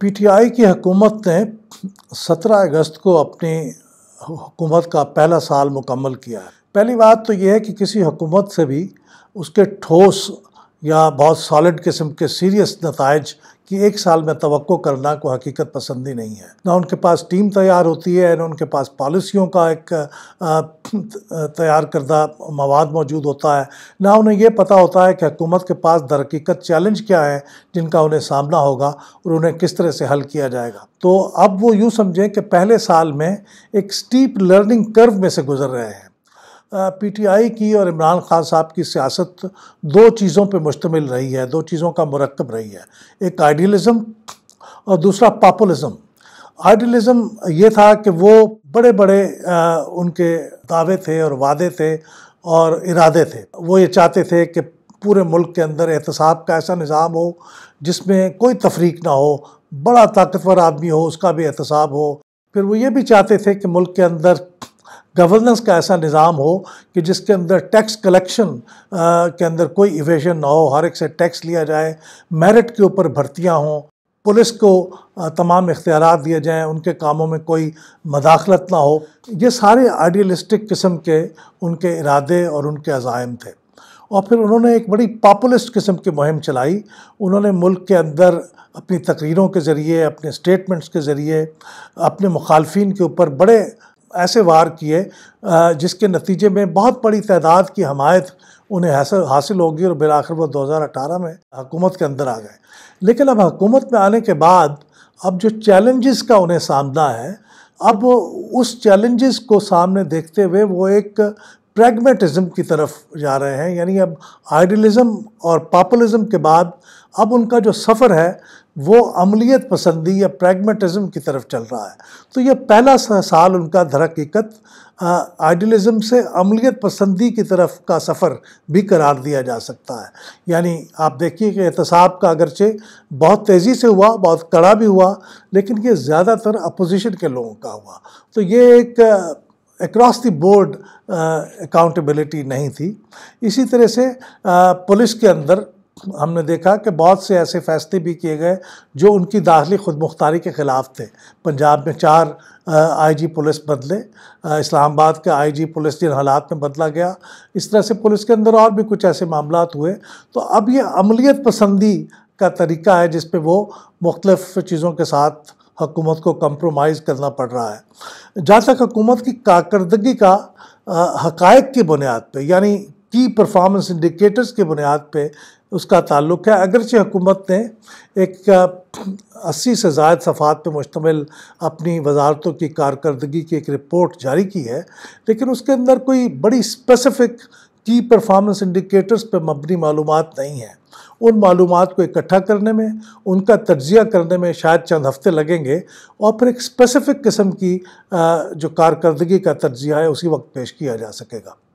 P T I کی حکومت نے سترہ اگست کو اپنی حکومت کا پہلا سال مکمل کیا ہے پہلی بات تو یہ ہے کہ کسی حکومت سے بھی اس کے ٹھوس یا بہت سالڈ قسم کے سیریس نتائج کی ایک سال میں توقع کرنا کوئی حقیقت پسندی نہیں ہے نہ ان کے پاس ٹیم تیار ہوتی ہے نہ ان کے پاس پالیسیوں کا ایک تیار کردہ مواد موجود ہوتا ہے نہ انہیں یہ پتہ ہوتا ہے کہ حکومت کے پاس حقیقت چیلنج کیا ہے جن کا انہیں سامنا ہوگا اور انہیں کس طرح سے حل کیا جائے گا تو اب وہ یوں سمجھیں کہ پہلے سال میں ایک سٹیپ لرننگ کرو میں سے گزر رہے ہیں پی ٹی آئی کی اور عمران خان صاحب کی سیاست دو چیزوں پہ مشتمل رہی ہے دو چیزوں کا مرکب رہی ہے ایک آئیڈیلزم اور دوسرا پاپولزم آئیڈیلزم یہ تھا کہ وہ بڑے بڑے ان کے دعوے تھے اور وعدے تھے اور ارادے تھے وہ یہ چاہتے تھے کہ پورے ملک کے اندر احتساب کا ایسا نظام ہو جس میں کوئی تفریق نہ ہو بڑا طاقتور آدمی ہو اس کا بھی احتساب ہو پھر وہ یہ بھی چاہتے تھے کہ ملک کے اندر گورننس کا ایسا نظام ہو کہ جس کے اندر ٹیکس کلیکشن کے اندر کوئی ایویشن نہ ہو ہر ایک سے ٹیکس لیا جائے میرٹ کے اوپر بھرتیاں ہوں پولیس کو تمام اختیارات دیے جائیں ان کے کاموں میں کوئی مداخلت نہ ہو یہ سارے آئیڈیلسٹک قسم کے ان کے ارادے اور ان کے عزائم تھے اور پھر انہوں نے ایک بڑی پاپولسٹ قسم کی مہم چلائی انہوں نے ملک کے اندر اپنی تقریروں کے ذریعے اپنے اسٹیٹمنٹس کے ذریعے اپنے مخالفین کے اوپر بڑے ایسے وار کیے جس کے نتیجے میں بہت بڑی تعداد کی حمایت انہیں حاصل ہوگی اور بالآخر وہ دو ہزار اٹھارہ میں حکومت کے اندر آ گئے لیکن اب حکومت میں آنے کے بعد اب جو چیلنجز کا انہیں سامنا ہے اب اس چیلنجز کو سامنے دیکھتے ہوئے وہ ایک پریگمیٹزم کی طرف جا رہے ہیں یعنی اب آئیڈیلزم اور پاپولزم کے بعد اب ان کا جو سفر ہے وہ عملیت پسندی یا پریگمیٹزم کی طرف چل رہا ہے تو یہ پہلا سال ان کا دھر حقیقت آئیڈیلزم سے عملیت پسندی کی طرف کا سفر بھی قرار دیا جا سکتا ہے یعنی آپ دیکھیے کہ احتساب کا اگرچہ بہت تیزی سے ہوا بہت کڑا بھی ہوا لیکن یہ زیادہ تر اپوزیشن کے لوگوں کا ہوا تو یہ ایک اکراس دی بورڈ اکاؤنٹیبلٹی نہیں تھی اسی طرح سے پولیس کے اندر ہم نے دیکھا کہ بہت سے ایسے فیصلے بھی کیے گئے جو ان کی داخلی خود مختاری کے خلاف تھے پنجاب میں چار آئی جی پولیس بدلے اسلام آباد کے آئی جی پولیس جن حالات میں بدلا گیا اس طرح سے پولیس کے اندر اور بھی کچھ ایسے معاملات ہوئے تو اب یہ عملیت پسندی کا طریقہ ہے جس پہ وہ مختلف چیزوں کے ساتھ حکومت کو کمپرومائز کرنا پڑ رہا ہے جہاں تک حکومت کی کارکردگی کا حقائق کی بنیاد پہ یعنی کی پرفارمنس انڈیکیٹرز کے بنیاد پہ اس کا تعلق ہے اگرچہ حکومت نے ایک اسی سے زائد صفحات پہ مشتمل اپنی وزارتوں کی کارکردگی کی ایک رپورٹ جاری کی ہے لیکن اس کے اندر کوئی بڑی اسپیسیفک کی پرفارمنس انڈیکیٹرز پہ مبنی معلومات نہیں ہیں ان معلومات کو اکٹھا کرنے میں ان کا تجزیہ کرنے میں شاید چند ہفتے لگیں گے اور پھر ایک اسپیسیفک قسم کی جو کارکردگی کا تجزیہ ہے اسی وقت پیش کیا جا سکے گا